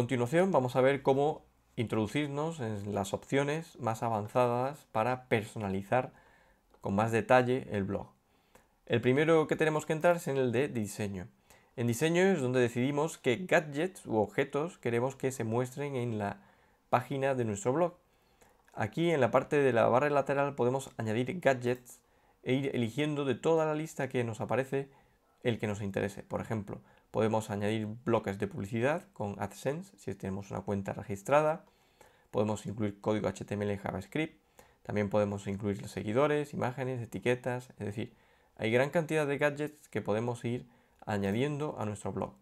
continuación vamos a ver cómo introducirnos en las opciones más avanzadas para personalizar con más detalle el blog. El primero que tenemos que entrar es en el de diseño. En diseño es donde decidimos qué gadgets u objetos queremos que se muestren en la página de nuestro blog. Aquí en la parte de la barra lateral podemos añadir gadgets e ir eligiendo de toda la lista que nos aparece el que nos interese. Por ejemplo, Podemos añadir bloques de publicidad con AdSense si tenemos una cuenta registrada. Podemos incluir código HTML y JavaScript. También podemos incluir seguidores, imágenes, etiquetas. Es decir, hay gran cantidad de gadgets que podemos ir añadiendo a nuestro blog.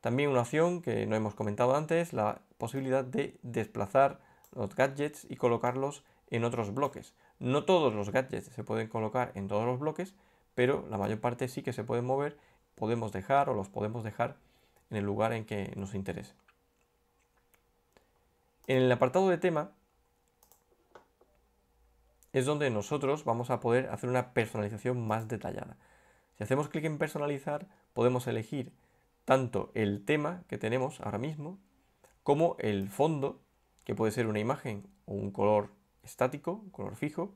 También una opción que no hemos comentado antes, la posibilidad de desplazar los gadgets y colocarlos en otros bloques. No todos los gadgets se pueden colocar en todos los bloques, pero la mayor parte sí que se pueden mover podemos dejar o los podemos dejar en el lugar en que nos interese. En el apartado de tema es donde nosotros vamos a poder hacer una personalización más detallada. Si hacemos clic en personalizar, podemos elegir tanto el tema que tenemos ahora mismo, como el fondo, que puede ser una imagen o un color estático, un color fijo,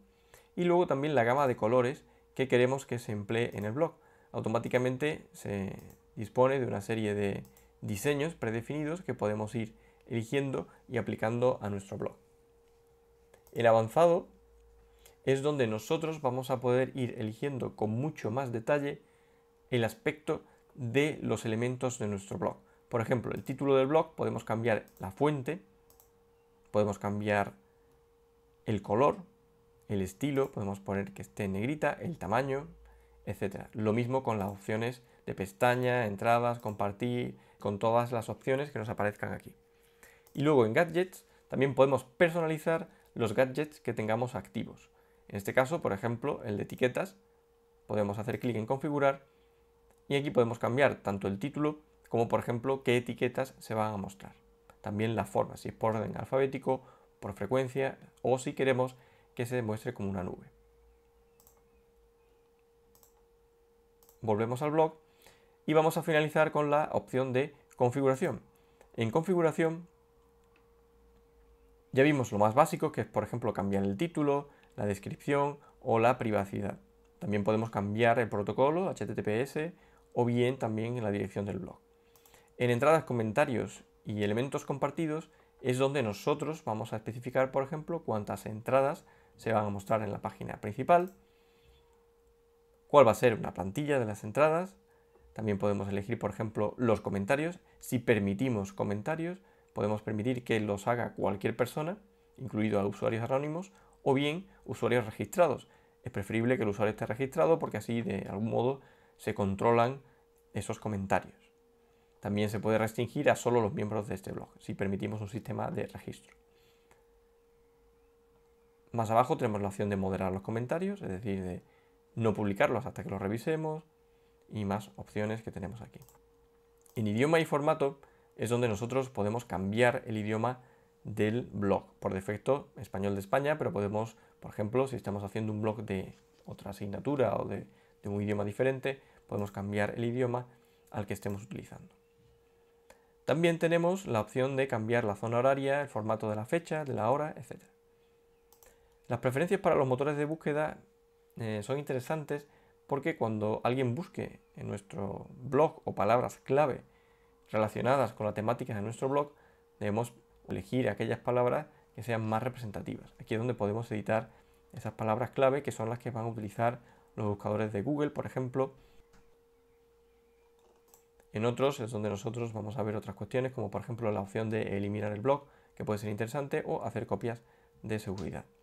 y luego también la gama de colores que queremos que se emplee en el blog automáticamente se dispone de una serie de diseños predefinidos que podemos ir eligiendo y aplicando a nuestro blog. El avanzado es donde nosotros vamos a poder ir eligiendo con mucho más detalle el aspecto de los elementos de nuestro blog. Por ejemplo, el título del blog podemos cambiar la fuente, podemos cambiar el color, el estilo, podemos poner que esté en negrita, el tamaño, lo mismo con las opciones de pestaña, entradas, compartir, con todas las opciones que nos aparezcan aquí. Y luego en gadgets también podemos personalizar los gadgets que tengamos activos. En este caso, por ejemplo, el de etiquetas, podemos hacer clic en configurar y aquí podemos cambiar tanto el título como por ejemplo qué etiquetas se van a mostrar. También la forma, si es por orden alfabético, por frecuencia o si queremos que se muestre como una nube. volvemos al blog y vamos a finalizar con la opción de configuración. En configuración ya vimos lo más básico, que es por ejemplo cambiar el título, la descripción o la privacidad. También podemos cambiar el protocolo HTTPS o bien también la dirección del blog. En entradas, comentarios y elementos compartidos es donde nosotros vamos a especificar, por ejemplo, cuántas entradas se van a mostrar en la página principal, cuál va a ser una plantilla de las entradas. También podemos elegir, por ejemplo, los comentarios. Si permitimos comentarios, podemos permitir que los haga cualquier persona, incluido a usuarios anónimos o bien usuarios registrados. Es preferible que el usuario esté registrado porque así de algún modo se controlan esos comentarios. También se puede restringir a solo los miembros de este blog, si permitimos un sistema de registro. Más abajo tenemos la opción de moderar los comentarios, es decir, de no publicarlos hasta que los revisemos y más opciones que tenemos aquí. En idioma y formato es donde nosotros podemos cambiar el idioma del blog. Por defecto, español de España, pero podemos, por ejemplo, si estamos haciendo un blog de otra asignatura o de, un idioma diferente, podemos cambiar el idioma al que estemos utilizando. También tenemos la opción de cambiar la zona horaria, el formato de la fecha, de la hora, etc. Las preferencias para los motores de búsqueda eh, son interesantes porque cuando alguien busque en nuestro blog o palabras clave relacionadas con la temática de nuestro blog, debemos elegir aquellas palabras que sean más representativas. Aquí es donde podemos editar esas palabras clave que son las que van a utilizar los buscadores de Google, por ejemplo. En otros es donde nosotros vamos a ver otras cuestiones, como por ejemplo la opción de eliminar el blog, que puede ser interesante, o hacer copias de seguridad.